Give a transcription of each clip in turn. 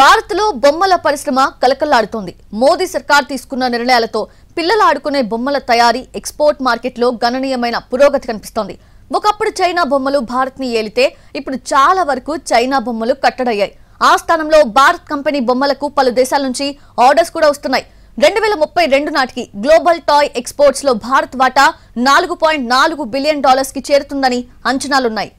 భారత్లో బొమ్మల పరిశ్రమ కలకల్లాడుతోంది మోదీ సర్కార్ తీసుకున్న నిర్ణయాలతో పిల్లలు ఆడుకునే బొమ్మల తయారీ ఎక్స్పోర్ట్ మార్కెట్లో గణనీయమైన పురోగతి కనిపిస్తోంది ఒకప్పుడు చైనా బొమ్మలు భారత్ని ఏలితే ఇప్పుడు చాలా వరకు చైనా బొమ్మలు కట్టడయ్యాయి ఆ స్థానంలో భారత్ కంపెనీ బొమ్మలకు పలు దేశాల నుంచి ఆర్డర్స్ కూడా వస్తున్నాయి రెండు వేల ముప్పై రెండు నాటికి గ్లోబల్ టాయ్ ఎక్స్పోర్ట్స్లో భారత్ వాటా నాలుగు పాయింట్ నాలుగు బిలియన్ డాలర్స్కి చేరుతుందని అంచనాలున్నాయి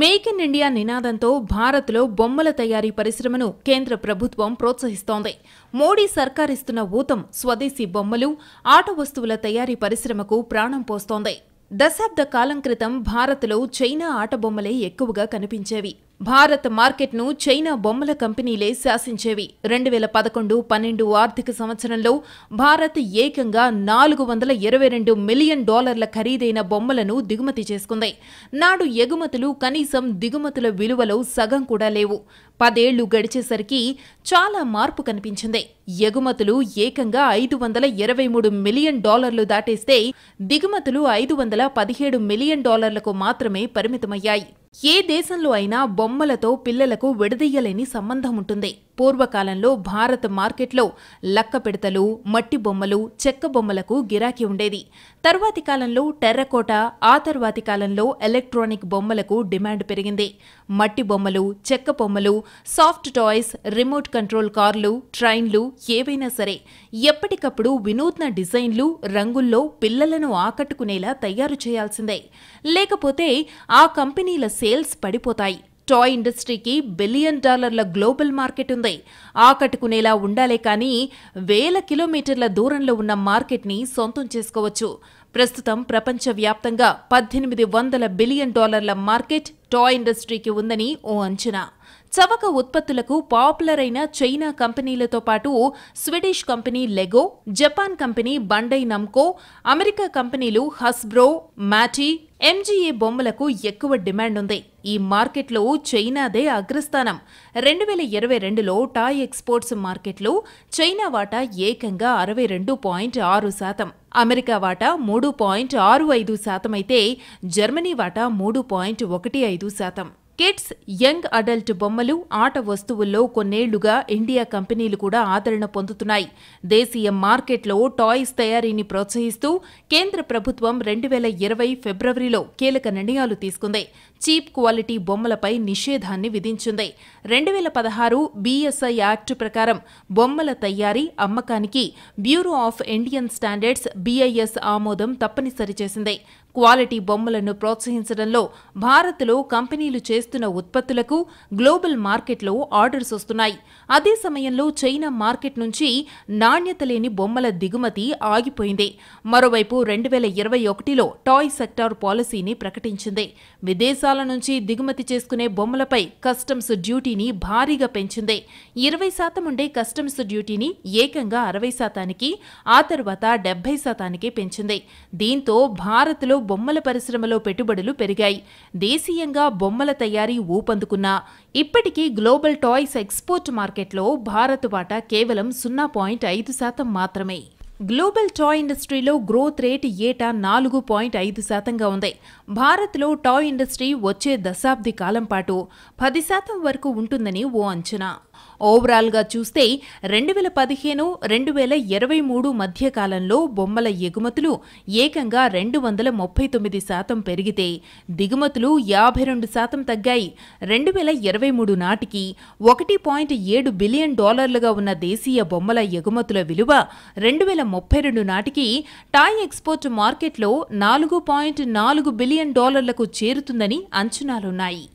మేక్ ఇన్ ఇండియా నినాదంతో భారత్లో బొమ్మల తయారీ పరిశ్రమను కేంద్ర ప్రభుత్వం ప్రోత్సహిస్తోంది మోడీ సర్కారిస్తున్న ఊతం స్వదేశీ బొమ్మలు ఆట వస్తువుల తయారీ పరిశ్రమకు ప్రాణం పోస్తోంది దశాబ్ద కాలం క్రితం భారత్లో చైనా ఆటబొమ్మలే ఎక్కువగా కనిపించేవి భారత్ మార్కెట్ను చైనా బొమ్మల కంపెనీలే శాసించేవి రెండు వేల పదకొండు పన్నెండు ఆర్థిక సంవత్సరంలో భారత్ ఏకంగా నాలుగు వందల ఇరవై రెండు మిలియన్ డాలర్ల ఖరీదైన బొమ్మలను దిగుమతి చేసుకుంది నాడు ఎగుమతులు కనీసం దిగుమతుల విలువలో సగం కూడా లేవు పదేళ్లు గడిచేసరికి చాలా మార్పు కనిపించింది ఎగుమతులు ఏకంగా ఐదు వందల ఇరవై మూడు మిలియన్ డాలర్లు దాటేస్తే దిగుమతులు ఐదు వందల పదిహేడు మిలియన్ డాలర్లకు మాత్రమే పరిమితమయ్యాయి ఏ దేశంలో అయినా బొమ్మలతో పిల్లలకు విడదీయలేని సంబంధం ఉంటుంది పూర్వకాలంలో భారత మార్కెట్లో లక్క మట్టి బొమ్మలు చెక్క బొమ్మలకు గిరాకీ ఉండేది తర్వాతి కాలంలో టెర్రకోట ఆ తర్వాతి కాలంలో ఎలక్ట్రానిక్ బొమ్మలకు డిమాండ్ పెరిగింది మట్టి బొమ్మలు చెక్క బొమ్మలు సాఫ్ట్ టాయ్స్ రిమోట్ కంట్రోల్ కార్లు ట్రైన్లు ఏవైనా సరే ఎప్పటికప్పుడు వినూత్న డిజైన్లు రంగుల్లో పిల్లలను ఆకట్టుకునేలా తయారు చేయాల్సిందే లేకపోతే ఆ కంపెనీల సేల్స్ పడిపోతాయి టాయ్ ఇండస్ట్రీకి బిలియన్ డాలర్ల గ్లోబల్ మార్కెట్ ఉంది ఆకట్టుకునేలా ఉండాలే కానీ వేల కిలోమీటర్ల దూరంలో ఉన్న మార్కెట్ని సొంతం చేసుకోవచ్చు ప్రస్తుతం ప్రపంచవ్యాప్తంగా పద్దెనిమిది వందల బిలియన్ డాలర్ల మార్కెట్ టాయ్ ఇండస్ట్రీకి ఉందని ఓ అంచనా చవక ఉత్పత్తులకు పాపులర్ అయిన చైనా కంపెనీలతో పాటు Swedish company Lego Japan company Bandai Namco America కంపెనీలు హస్బ్రో మ్యాటీ ఎంజీఏ బొమ్మలకు ఎక్కువ డిమాండ్ ఉంది ఈ మార్కెట్లో చైనాదే అగ్రస్థానం రెండు వేల ఇరవై రెండులో టాయ్ ఎక్స్పోర్ట్స్ మార్కెట్లో చైనా వాటా ఏకంగా అరవై రెండు పాయింట్ ఆరు శాతం అమెరికా వాటా మూడు పాయింట్ ఆరు ఐదు శాతం అయితే జర్మనీ వాటా మూడు పాయింట్ ఒకటి ఐదు శాతం కిడ్స్ యంగ్ అడల్ట్ బొమ్మలు ఆట వస్తువుల్లో కొన్నేళ్లుగా ఇండియా కంపెనీలు కూడా ఆదరణ పొందుతున్నాయి దేశీయ మార్కెట్లో టాయ్స్ తయారీని ప్రోత్సహిస్తూ కేంద్ర ప్రభుత్వం రెండు వేల ఇరవై ఫిబ్రవరిలో కీలక నిర్ణయాలు తీసుకుంది చీప్ క్వాలిటీ బొమ్మలపై నిషేధాన్ని విధించింది రెండు వేల పదహారు బీఎస్ఐ యాక్ట్ ప్రకారం బొమ్మల తయారీ అమ్మకానికి bureau of Indian standards BIS ఆమోదం తప్పనిసరి చేసింది క్వాలిటీ బొమ్మలను ప్రోత్సహించడంలో భారత్లో కంపెనీలు చేస్తున్న ఉత్పత్తులకు గ్లోబల్ మార్కెట్లో ఆర్డర్స్ వస్తున్నాయి అదే సమయంలో చైనా మార్కెట్ నుంచి నాణ్యత లేని బొమ్మల దిగుమతి ఆగిపోయింది మరోవైపు రెండు వేల ఇరవై ఒకటిలో టాయ్ సెక్టార్ పాలసీని ప్రకటించింది విదేశాల నుంచి దిగుమతి చేసుకునే బొమ్మలపై కస్టమ్స్ డ్యూటీని భారీగా పెంచింది ఇరవై శాతం ఉండే కస్టమ్స్ డ్యూటీని ఏకంగా అరవై శాతానికి ఆ తర్వాత డెబ్బై శాతానికి పెంచింది దీంతో భారత్లో బొమ్మల పరిశ్రమలో పెట్టుబడులు పెరిగాయి దేశీయంగా బొమ్మల తయారీ ఊపందుకున్నా ఇప్పటికీ గ్లోబల్ టాయ్స్ ఎక్స్పోర్ట్ మార్కెట్లో భారత్ వాటా కేవలం సున్నా పాయింట్ ఐదు శాతం మాత్రమే గ్లోబల్ టాయ్ ఇండస్ట్రీలో గ్రోత్ రేట్ ఏటా నాలుగు పాయింట్ ఐదు శాతంగా ఉంది భారత్లో టాయ్ ఇండస్ట్రీ వచ్చే దశాబ్ది కాలం పాటు పది శాతం వరకు ఉంటుందని ఓ అంచనా ఓవరాల్గా చూస్తే రెండు వేల పదిహేను రెండు వేల ఇరవై మూడు మధ్య కాలంలో బొమ్మల ఎగుమతులు ఏకంగా రెండు వందల ముప్పై తొమ్మిది శాతం పెరిగితే దిగుమతులు యాభై రెండు శాతం తగ్గాయి రెండు వేల ఇరవై మూడు నాటికి ఒకటి పాయింట్ ఏడు బిలియన్ డాలర్లుగా ఉన్న దేశీయ బొమ్మల ఎగుమతుల విలువ రెండు వేల ముప్పై రెండు నాటికి టాయ్ ఎక్స్పోర్ట్ మార్కెట్లో నాలుగు పాయింట్ నాలుగు బిలియన్ డాలర్లకు చేరుతుందని అంచనాలున్నాయి